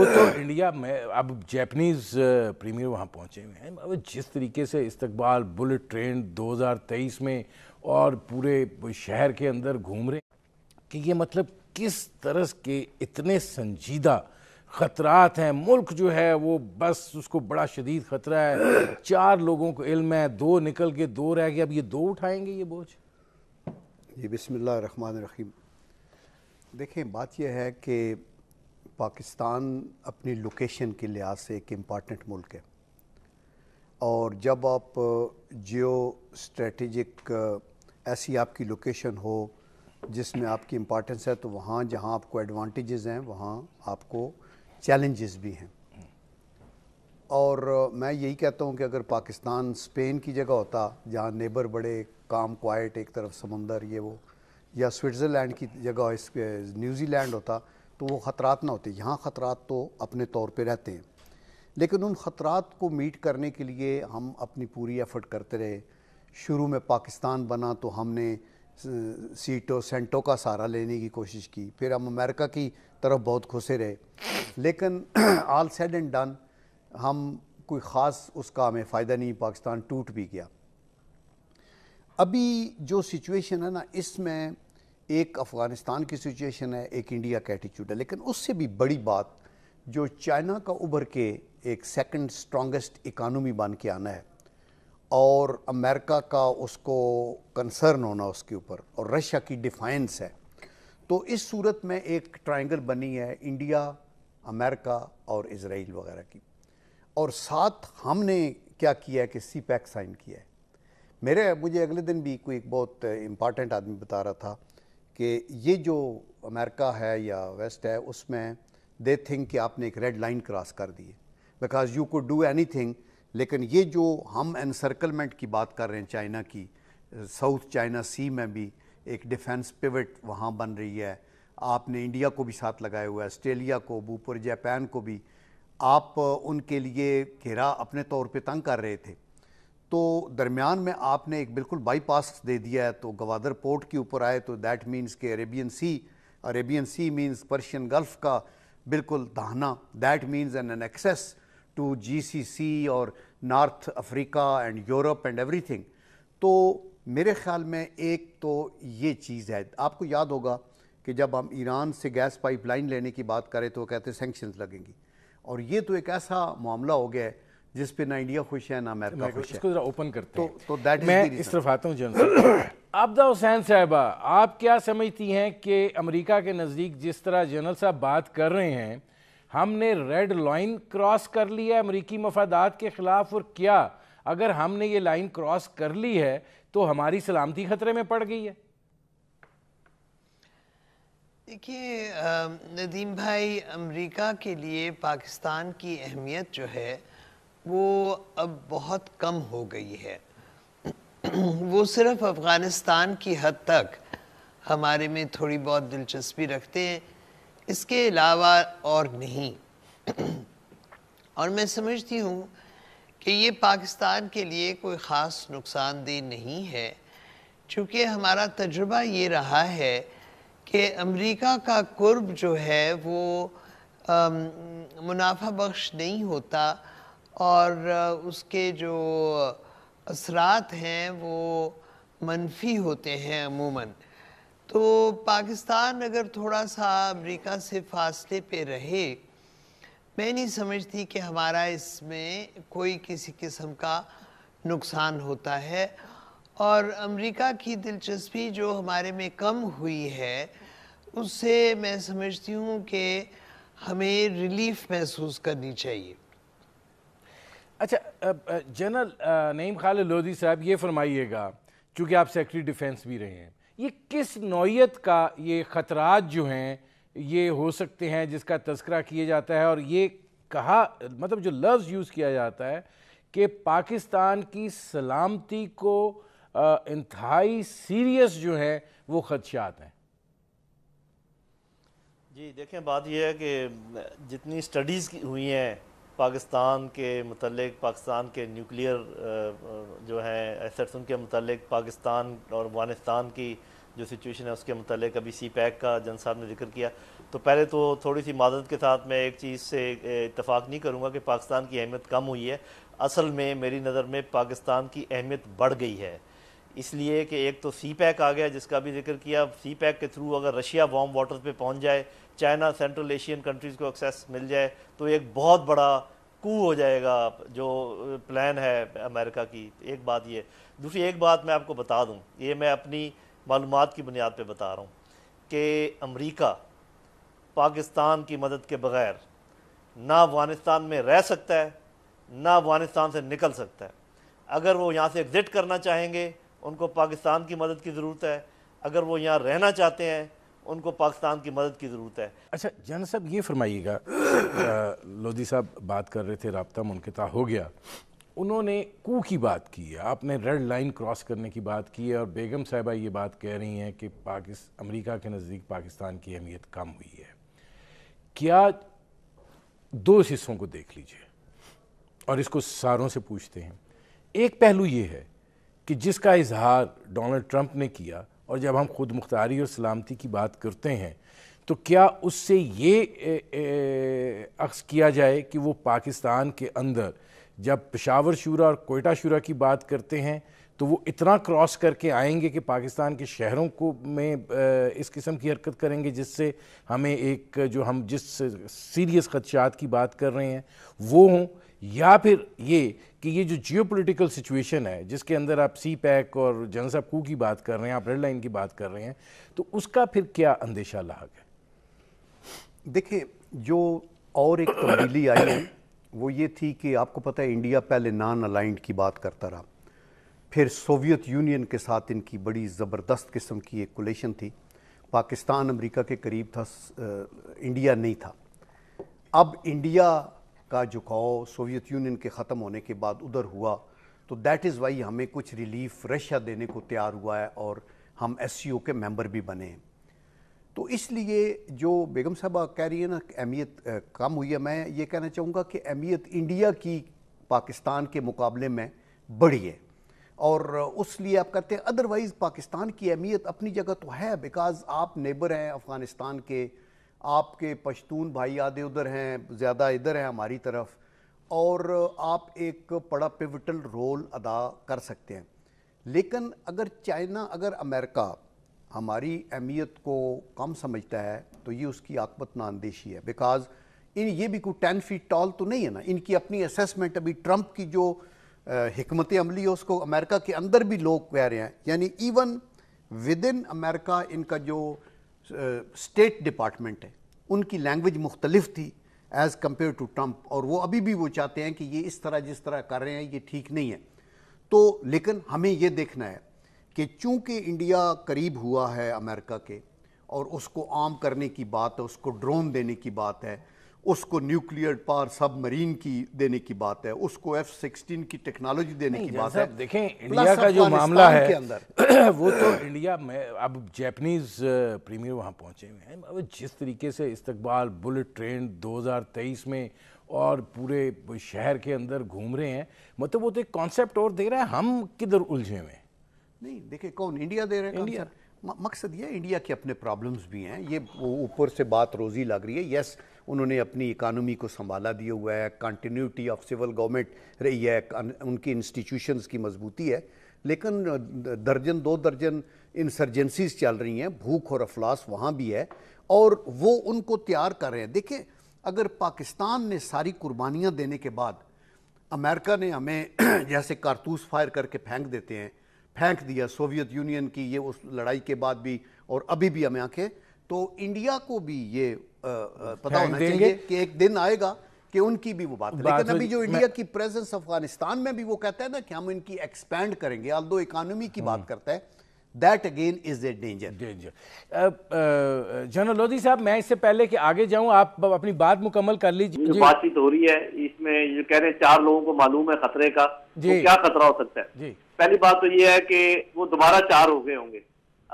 وہ تو انڈیا میں اب جیپنیز پریمیئر وہاں پہنچے ہوئے ہیں جس طریقے سے استقبال بلٹ ٹرین دو ہزار تیئیس میں اور پورے شہر کے اندر گھوم رہے ہیں کہ یہ مطلب کس طرح کے اتنے سنجیدہ خطرات ہیں ملک جو ہے وہ بس اس کو بڑا شدید خطرہ ہے چار لوگوں کو علم ہے دو نکل کے دو رہ گئے اب یہ دو اٹھائیں گے یہ بوجھ جی بسم اللہ الرحمن الرحیم دیکھیں بات یہ ہے کہ پاکستان اپنی لوکیشن کے لحاظ سے ایک امپارٹنٹ ملک ہے اور جب آپ جیو اسٹریٹجک ایسی آپ کی لوکیشن ہو جس میں آپ کی امپارٹنس ہے تو وہاں جہاں آپ کو ایڈوانٹیجز ہیں وہاں آپ کو چیلنجز بھی ہیں اور میں یہی کہتا ہوں کہ اگر پاکستان اسپین کی جگہ ہوتا جہاں نیبر بڑے کام کوائٹ ایک طرف سمندر یہ وہ یا سوئٹزرلینڈ کی جگہ نیوزی لینڈ ہوتا تو وہ خطرات نہ ہوتے یہاں خطرات تو اپنے طور پہ رہتے ہیں لیکن ان خطرات کو میٹ کرنے کے لیے ہم اپنی پوری ایفرٹ کرتے رہے شروع میں پاکستان بنا تو ہم نے سیٹو سینٹو کا سہارا لینے کی کوشش کی پھر ہم امریکہ کی طرف بہت خسے رہے لیکن آل سیڈ اینڈ ڈن ہم کوئی خاص اس کا ہمیں فائدہ نہیں پاکستان ٹوٹ بھی گیا ابھی جو سچویشن ہے نا اس میں ایک افغانستان کی سچویشن ہے ایک انڈیا کا ایٹیچیوڈ ہے لیکن اس سے بھی بڑی بات جو چائنا کا ابھر کے ایک سیکنڈ سٹرانگسٹ اکانومی بن کے آنا ہے اور امریکہ کا اس کو کنسرن ہونا اس کے اوپر اور رشیا کی ڈیفائنس ہے تو اس صورت میں ایک ٹرائنگل بنی ہے انڈیا امریکہ اور اسرائیل وغیرہ کی اور ساتھ ہم نے کیا کیا ہے کہ سی پیک سائن کیا ہے میرے مجھے اگلے دن بھی کوئی ایک بہت امپارٹنٹ آدمی بتا رہا تھا کہ یہ جو امریکہ ہے یا ویسٹ ہے اس میں دے تھنک کہ آپ نے ایک ریڈ لائن کراس کر دی ہے بیکاز یو کوڈ ڈو اینی تھنگ لیکن یہ جو ہم انسرکلمنٹ کی بات کر رہے ہیں چائنا کی ساؤتھ چائنا سی میں بھی ایک ڈیفینس پیوٹ وہاں بن رہی ہے آپ نے انڈیا کو بھی ساتھ لگائے ہوئے آسٹریلیا کو بوپر جاپان کو بھی آپ ان کے لیے گھیرا اپنے طور پہ تنگ کر رہے تھے تو درمیان میں آپ نے ایک بالکل بائی پاس دے دیا ہے تو گوادر پورٹ کے اوپر آئے تو دیٹ مینس کہ Arabian sea Arabian sea means Persian Gulf کا بالکل دہنا that means an an access to G C C اور North Africa and Europe and everything تو میرے خیال میں ایک تو یہ چیز ہے آپ کو یاد ہوگا کہ جب ہم ایران سے گیس پائپ لائن لینے کی بات کریں تو وہ کہتے ہیں سینکشنز لگیں گی اور یہ تو ایک ایسا معاملہ ہو گیا ہے جس پہ نہ انڈیا خوش ہے نہ امریکہ کے نزدیک جس طرح جنرل صاحب بات کر رہے ہیں ہم نے ریڈ لائن کراس کر لی ہے امریکی مفادات کے خلاف اور کیا اگر ہم نے یہ لائن کراس کر لی ہے تو ہماری سلامتی خطرے میں پڑ گئی ہے دیکھیے ندیم بھائی امریکہ کے لیے پاکستان کی اہمیت جو ہے وہ اب بہت کم ہو گئی ہے وہ صرف افغانستان کی حد تک ہمارے میں تھوڑی بہت دلچسپی رکھتے ہیں اس کے علاوہ اور نہیں اور میں سمجھتی ہوں کہ یہ پاکستان کے لیے کوئی خاص نقصان دہ نہیں ہے چونکہ ہمارا تجربہ یہ رہا ہے کہ امریکہ کا قرب جو ہے وہ منافع بخش نہیں ہوتا اور اس کے جو اثرات ہیں وہ منفی ہوتے ہیں عموماً تو پاکستان اگر تھوڑا سا امریکہ سے فاصلے پہ رہے میں نہیں سمجھتی کہ ہمارا اس میں کوئی کسی قسم کا نقصان ہوتا ہے اور امریکہ کی دلچسپی جو ہمارے میں کم ہوئی ہے اس سے میں سمجھتی ہوں کہ ہمیں ریلیف محسوس کرنی چاہیے اچھا جنرل نعیم خالد لودھی صاحب یہ فرمائیے گا چونکہ آپ سیکٹری ڈیفینس بھی رہے ہیں یہ کس نوعیت کا یہ خطرات جو ہیں یہ ہو سکتے ہیں جس کا تذکرہ کیا جاتا ہے اور یہ کہا مطلب جو لفظ یوز کیا جاتا ہے کہ پاکستان کی سلامتی کو انتہائی سیریس جو ہیں وہ خدشات ہیں جی دیکھیں بات یہ ہے کہ جتنی سٹڈیز ہوئی ہیں پاکستان کے متعلق پاکستان کے نیوکلیئر جو ہیں ایسٹس ان کے متعلق پاکستان اور افغانستان کی جو سچویشن ہے اس کے متعلق ابھی سی پیک کا جن صاحب نے ذکر کیا تو پہلے تو تھوڑی سی معذرت کے ساتھ میں ایک چیز سے اتفاق نہیں کروں گا کہ پاکستان کی اہمیت کم ہوئی ہے اصل میں میری نظر میں پاکستان کی اہمیت بڑھ گئی ہے اس لیے کہ ایک تو سی پیک آ گیا جس کا بھی ذکر کیا سی پیک کے تھرو اگر رشیا وارم واٹر پہ پہنچ جائے چائنا سینٹرل ایشین کنٹریز کو ایکسیس مل جائے تو ایک بہت بڑا کو ہو جائے گا جو پلان ہے امریکہ کی ایک بات یہ دوسری ایک بات میں آپ کو بتا دوں یہ میں اپنی معلومات کی بنیاد پہ بتا رہا ہوں کہ امریکہ پاکستان کی مدد کے بغیر نہ افغانستان میں رہ سکتا ہے نہ افغانستان سے نکل سکتا ہے اگر وہ یہاں سے ایگزٹ کرنا چاہیں گے ان کو پاکستان کی مدد کی ضرورت ہے اگر وہ یہاں رہنا چاہتے ہیں ان کو پاکستان کی مدد کی ضرورت ہے اچھا جان صاحب یہ فرمائیے گا لودھی صاحب بات کر رہے تھے رابطہ منقطع ہو گیا انہوں نے کو کی بات کی ہے آپ نے ریڈ لائن کراس کرنے کی بات کی ہے اور بیگم صاحبہ یہ بات کہہ رہی ہیں کہ پاکست امریکہ کے نزدیک پاکستان کی اہمیت کم ہوئی ہے کیا دو حصوں کو دیکھ لیجئے اور اس کو ساروں سے پوچھتے ہیں ایک پہلو یہ ہے کہ جس کا اظہار ڈونلڈ ٹرمپ نے کیا اور جب ہم خود مختاری اور سلامتی کی بات کرتے ہیں تو کیا اس سے یہ عکس کیا جائے کہ وہ پاکستان کے اندر جب پشاور شورا اور کوئٹہ شورا کی بات کرتے ہیں تو وہ اتنا کراس کر کے آئیں گے کہ پاکستان کے شہروں کو میں اس قسم کی حرکت کریں گے جس سے ہمیں ایک جو ہم جس سیریس خدشات کی بات کر رہے ہیں وہ ہوں یا پھر یہ کہ یہ جو جیو پولیٹیکل سچویشن ہے جس کے اندر آپ سی پیک اور صاحب کو کی بات کر رہے ہیں آپ ریڈ لائن کی بات کر رہے ہیں تو اس کا پھر کیا اندیشہ لاحق ہے دیکھیں جو اور ایک تبدیلی آئی ہے وہ یہ تھی کہ آپ کو پتہ ہے انڈیا پہلے نان الائنڈ کی بات کرتا رہا پھر سوویت یونین کے ساتھ ان کی بڑی زبردست قسم کی ایک کولیشن تھی پاکستان امریکہ کے قریب تھا انڈیا نہیں تھا اب انڈیا کا جھکاؤ سوویت یونین کے ختم ہونے کے بعد ادھر ہوا تو دیٹ از وائی ہمیں کچھ ریلیف رشیا دینے کو تیار ہوا ہے اور ہم ایس سی او کے ممبر بھی بنے ہیں تو اس لیے جو بیگم صاحبہ کہہ رہی ہے نا اہمیت کم ہوئی ہے میں یہ کہنا چاہوں گا کہ اہمیت انڈیا کی پاکستان کے مقابلے میں بڑی ہے اور اس لیے آپ کرتے ہیں ادروائز پاکستان کی اہمیت اپنی جگہ تو ہے بکاز آپ نیبر ہیں افغانستان کے آپ کے پشتون بھائی آدھے ادھر ہیں زیادہ ادھر ہیں ہماری طرف اور آپ ایک بڑا پیوٹل رول ادا کر سکتے ہیں لیکن اگر چائنا اگر امریکہ ہماری اہمیت کو کم سمجھتا ہے تو یہ اس کی آقبت ناندیشی ہے بکاز ان یہ بھی کوئی ٹین فیٹ ٹال تو نہیں ہے نا ان کی اپنی اسیسمنٹ ابھی ٹرمپ کی جو حکمت عملی ہے اس کو امریکہ کے اندر بھی لوگ کہہ رہے ہیں یعنی ایون ود ان ان کا جو اسٹیٹ ڈپارٹمنٹ ہے ان کی لینگویج مختلف تھی ایز کمپیئر ٹو ٹرمپ اور وہ ابھی بھی وہ چاہتے ہیں کہ یہ اس طرح جس طرح کر رہے ہیں یہ ٹھیک نہیں ہے تو لیکن ہمیں یہ دیکھنا ہے کہ چونکہ انڈیا قریب ہوا ہے امریکہ کے اور اس کو عام کرنے کی بات ہے اس کو ڈرون دینے کی بات ہے اس کو نیوکلئر پار سب مرین کی دینے کی بات ہے اس کو ایف سکسٹین کی ٹیکنالوجی دینے کی بات ہے دیکھیں انڈیا کا جو معاملہ ہے وہ تو انڈیا میں اب جیپنیز پریمیر وہاں پہنچے ہوئے ہیں جس طریقے سے استقبال بلٹ ٹرین دوزار تئیس میں اور پورے شہر کے اندر گھوم رہے ہیں مطلب وہ تو ایک کانسیپٹ اور دے رہا ہے ہم کدھر الجھے ہوئے نہیں دیکھیں کون انڈیا دے رہے ہیں انڈیا مقصد یہ انڈیا کے اپنے پرابلمز بھی ہیں یہ اوپر سے بات روزی لگ رہی ہے یس yes. انہوں نے اپنی اکانومی کو سنبھالا دیا ہوا ہے کانٹینیوٹی آف سول گورنمنٹ رہی ہے ان کی انسٹیٹیوشنز کی مضبوطی ہے لیکن درجن دو درجن انسرجنسیز چل رہی ہیں بھوک اور افلاس وہاں بھی ہے اور وہ ان کو تیار کر رہے ہیں دیکھیں اگر پاکستان نے ساری قربانیاں دینے کے بعد امریکہ نے ہمیں جیسے کارتوس فائر کر کے پھینک دیتے ہیں پھینک دیا سوویت یونین کی یہ اس لڑائی کے بعد بھی اور ابھی بھی ہمیں آنکھیں تو انڈیا کو بھی یہ پتا ہونا چاہیے کہ ایک دن آئے گا کہ ان کی بھی وہ بات ہے لیکن ابھی جو انڈیا کی پریزنس افغانستان میں بھی وہ کہتا ہے نا کہ ہم ان کی ایکسپینڈ کریں گے آلدو ایکانومی کی بات کرتا ہے that again is a danger danger general Lodhi صاحب میں اس سے پہلے کہ آگے جاؤں آپ اپنی بات مکمل کر لیجی جو جی۔ بات چیت ہو رہی ہے اس میں جو کہہ رہے ہیں چار لوگوں کو معلوم ہے خطرے کا وہ جی۔ کیا خطرہ ہو سکتا ہے جی۔ پہلی بات تو یہ ہے کہ وہ دوبارہ چار ہو گئے ہوں گے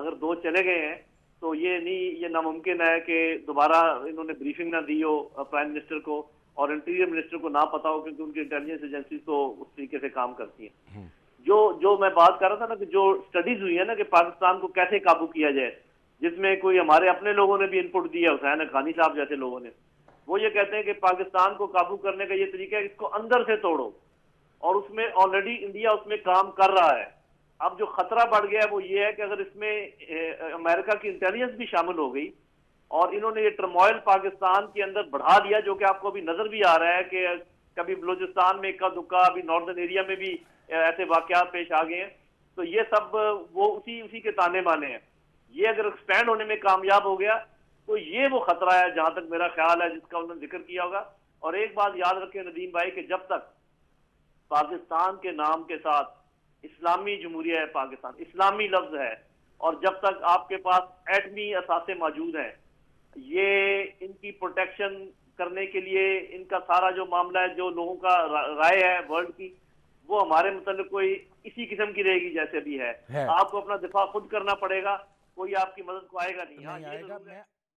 اگر دو چلے گئے ہیں تو یہ نہیں یہ ناممکن ہے کہ دوبارہ انہوں نے بریفنگ نہ دی ہو پرائم منسٹر کو اور انٹیریئر منسٹر کو نہ پتا ہو کیونکہ ان کی انٹیلیجنس ایجنسی تو اس طریقے سے کام کرتی ہیں جو جو میں بات کر رہا تھا نا کہ جو اسٹڈیز ہوئی ہیں نا کہ پاکستان کو کیسے قابو کیا جائے جس میں کوئی ہمارے اپنے لوگوں نے بھی ان پٹ دیا حسین خانی صاحب جیسے لوگوں نے وہ یہ کہتے ہیں کہ پاکستان کو قابو کرنے کا یہ طریقہ ہے اس کو اندر سے توڑو اور اس میں آلریڈی انڈیا اس میں کام کر رہا ہے اب جو خطرہ بڑھ گیا وہ یہ ہے کہ اگر اس میں امریکہ کی انٹیلیجنس بھی شامل ہو گئی اور انہوں نے یہ ٹرموائل پاکستان کے اندر بڑھا دیا جو کہ آپ کو ابھی نظر بھی آ رہا ہے کہ کبھی بلوچستان میں اکا دکا ابھی ناردر ایریا میں بھی ایسے واقعات پیش آ گئے ہیں تو یہ سب وہ اسی اسی کے تانے مانے ہیں یہ اگر ایکسپینڈ ہونے میں کامیاب ہو گیا تو یہ وہ خطرہ ہے جہاں تک میرا خیال ہے جس کا انہوں نے ذکر کیا ہوگا اور ایک بات یاد رکھیں ندیم بھائی کہ جب تک پاکستان کے نام کے ساتھ اسلامی جمہوریہ ہے پاکستان اسلامی لفظ ہے اور جب تک آپ کے پاس ایٹمی اثاثے موجود ہیں یہ ان کی پروٹیکشن کرنے کے لیے ان کا سارا جو معاملہ ہے جو لوگوں کا رائے ہے ورلڈ کی وہ ہمارے متعلق کوئی اسی قسم کی رہے گی جیسے بھی ہے آپ کو اپنا دفاع خود کرنا پڑے گا کوئی آپ کی مدد کو آئے گا نہیں ہاں،